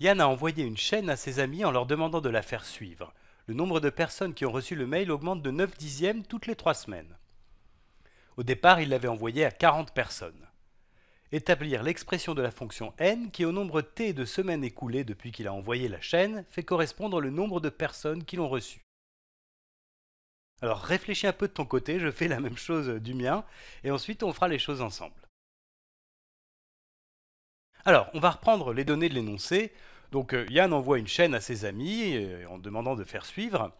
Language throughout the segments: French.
Yann a envoyé une chaîne à ses amis en leur demandant de la faire suivre. Le nombre de personnes qui ont reçu le mail augmente de 9 dixièmes toutes les 3 semaines. Au départ, il l'avait envoyé à 40 personnes. Établir l'expression de la fonction n qui, au nombre t de semaines écoulées depuis qu'il a envoyé la chaîne, fait correspondre le nombre de personnes qui l'ont reçue. Alors réfléchis un peu de ton côté, je fais la même chose du mien, et ensuite on fera les choses ensemble. Alors, on va reprendre les données de l'énoncé. Donc euh, Yann envoie une chaîne à ses amis euh, en demandant de faire suivre.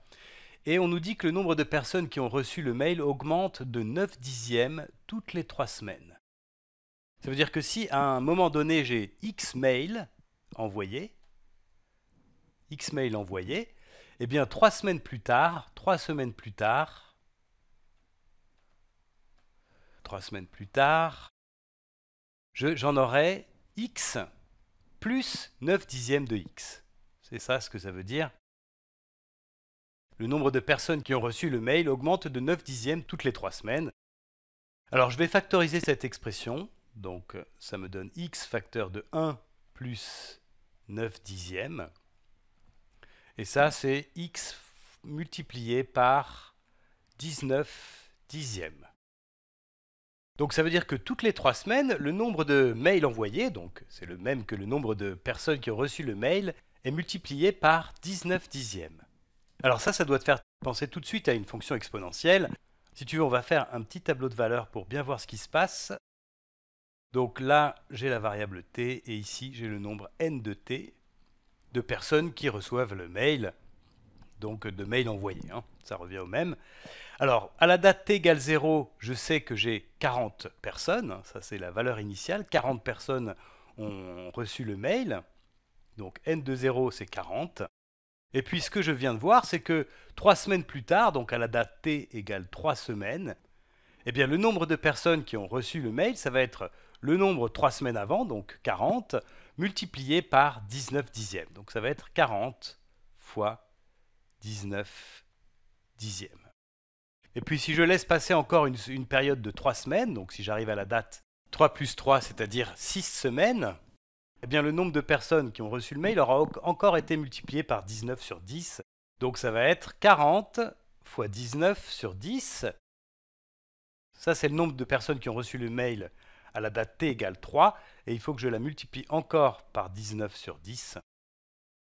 Et on nous dit que le nombre de personnes qui ont reçu le mail augmente de 9 dixièmes toutes les 3 semaines. Ça veut dire que si à un moment donné j'ai X mails envoyés, X mails envoyés, eh bien 3 semaines plus tard, 3 semaines plus tard, 3 semaines plus tard, j'en aurai X plus 9 dixièmes de x. C'est ça ce que ça veut dire. Le nombre de personnes qui ont reçu le mail augmente de 9 dixièmes toutes les 3 semaines. Alors je vais factoriser cette expression. Donc ça me donne x facteur de 1 plus 9 dixièmes. Et ça c'est x multiplié par 19 dixièmes. Donc ça veut dire que toutes les trois semaines, le nombre de mails envoyés, donc c'est le même que le nombre de personnes qui ont reçu le mail, est multiplié par 19 dixièmes. Alors ça, ça doit te faire penser tout de suite à une fonction exponentielle. Si tu veux, on va faire un petit tableau de valeurs pour bien voir ce qui se passe. Donc là, j'ai la variable t et ici, j'ai le nombre n de t de personnes qui reçoivent le mail donc de mails envoyés. Hein. Ça revient au même. Alors, à la date t égale 0, je sais que j'ai 40 personnes. Hein, ça, c'est la valeur initiale. 40 personnes ont reçu le mail. Donc, n de 0, c'est 40. Et puis, ce que je viens de voir, c'est que 3 semaines plus tard, donc à la date t égale 3 semaines, eh bien, le nombre de personnes qui ont reçu le mail, ça va être le nombre 3 semaines avant, donc 40, multiplié par 19 dixièmes. Donc, ça va être 40 fois 19 dixièmes. Et puis si je laisse passer encore une, période de 3 semaines, donc si j'arrive à la date 3 plus 3, c'est-à-dire 6 semaines, eh bien le nombre de personnes qui ont reçu le mail aura encore été multiplié par 19 sur 10. Donc ça va être 40 fois 19 sur 10. Ça, c'est le nombre de personnes qui ont reçu le mail à la date t égale 3, et il faut que je la multiplie encore par 19 sur 10.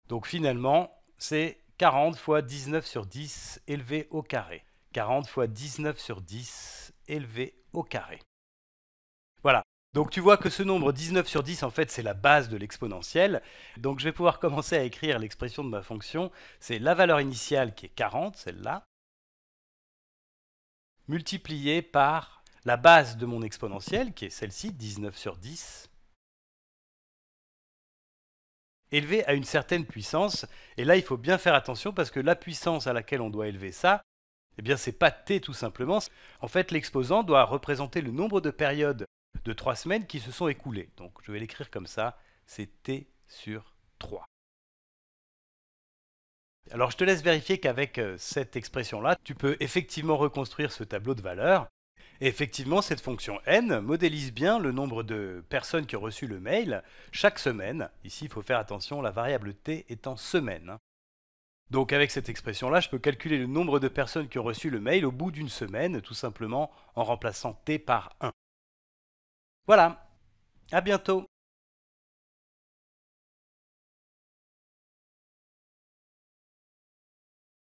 Donc finalement, c'est 40 fois 19 sur 10 élevé au carré. 40 fois 19 sur 10 élevé au carré. Voilà. Donc tu vois que ce nombre 19 sur 10, en fait, c'est la base de l'exponentielle. Donc je vais pouvoir commencer à écrire l'expression de ma fonction. C'est la valeur initiale qui est 40, celle-là, multipliée par la base de mon exponentielle, qui est celle-ci, 19 sur 10, élevé à une certaine puissance. Et là, il faut bien faire attention parce que la puissance à laquelle on doit élever ça, eh bien, c'est pas T tout simplement. En fait, l'exposant doit représenter le nombre de périodes de trois semaines qui se sont écoulées. Donc, je vais l'écrire comme ça, c'est T sur 3. Alors, je te laisse vérifier qu'avec euh, cette expression-là, tu peux effectivement reconstruire ce tableau de valeurs effectivement, cette fonction n modélise bien le nombre de personnes qui ont reçu le mail chaque semaine. Ici, il faut faire attention, la variable t étant semaine. Donc avec cette expression-là, je peux calculer le nombre de personnes qui ont reçu le mail au bout d'une semaine, tout simplement en remplaçant t par 1. Voilà, à bientôt